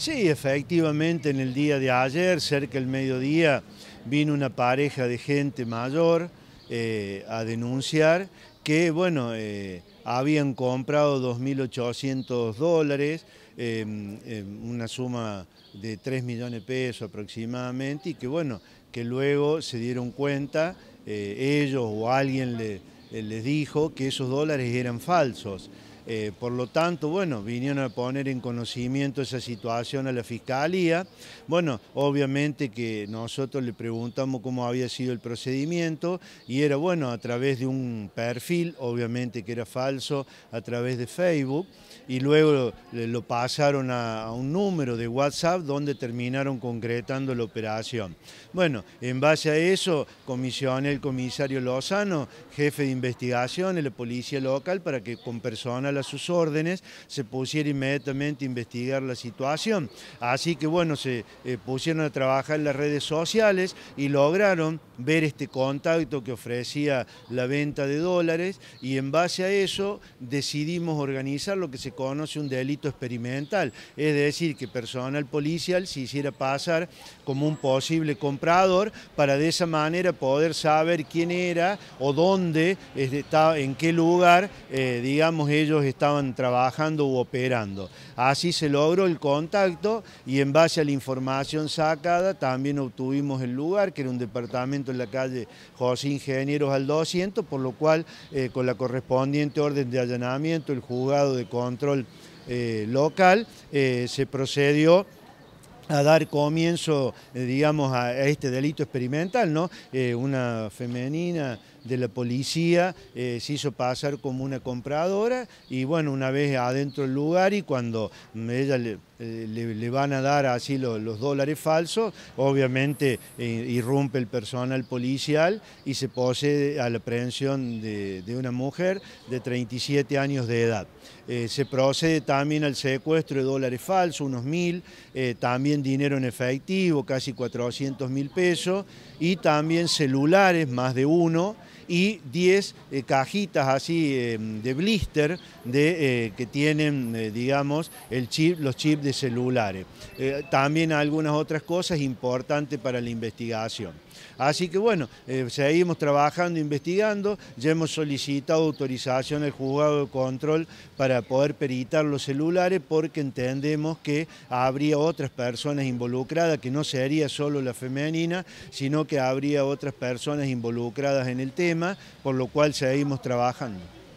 Sí, efectivamente, en el día de ayer, cerca del mediodía, vino una pareja de gente mayor eh, a denunciar que, bueno, eh, habían comprado 2.800 dólares, em, em, una suma de 3 millones de pesos aproximadamente, y que, bueno, que luego se dieron cuenta, eh, ellos o alguien les dijo que esos dólares eran falsos. Eh, por lo tanto, bueno, vinieron a poner en conocimiento esa situación a la Fiscalía. Bueno, obviamente que nosotros le preguntamos cómo había sido el procedimiento y era, bueno, a través de un perfil, obviamente que era falso, a través de Facebook y luego lo pasaron a, un número de WhatsApp donde terminaron concretando la operación. Bueno, en base a eso comisioné el comisario Lozano, jefe de investigación, la policía local, para que con personas a sus órdenes, se pusiera inmediatamente a investigar la situación. Así que bueno, se eh, pusieron a trabajar en las redes sociales y lograron ver este contacto que ofrecía la venta de dólares y en base a eso decidimos organizar lo que se conoce un delito experimental, es decir, que personal policial se hiciera pasar como un posible comprador para de esa manera poder saber quién era o dónde estaba, en qué lugar, eh, digamos, ellos estaban trabajando u operando. Así se logró el contacto y en base a la información sacada también obtuvimos el lugar, que era un departamento en la calle José Ingenieros al 200, por lo cual eh, con la correspondiente orden de allanamiento, el juzgado de control eh, local, eh, se procedió a dar comienzo, digamos, a, este delito experimental, ¿no? una femenina de la policía eh, se hizo pasar como una compradora y bueno, una vez adentro del lugar y cuando ella le, eh, van a dar así los, dólares falsos, obviamente eh, irrumpe el personal policial y se posee a la aprehensión de, una mujer de 37 años de edad. se procede también al secuestro de dólares falsos, unos mil, también dinero en efectivo, casi 400 mil pesos, y también celulares, más de uno, y 10 eh, cajitas así em, de blister de, eh, que tienen, eh, digamos, el chip, los chips de celulares. también algunas otras cosas importantes para la investigación. Así que bueno, seguimos trabajando, investigando, ya hemos solicitado autorización al juzgado de control para poder peritar los celulares porque entendemos que habría otras personas involucradas, que no sería solo la femenina, sino que habría otras personas involucradas en el tema por lo cual seguimos trabajando.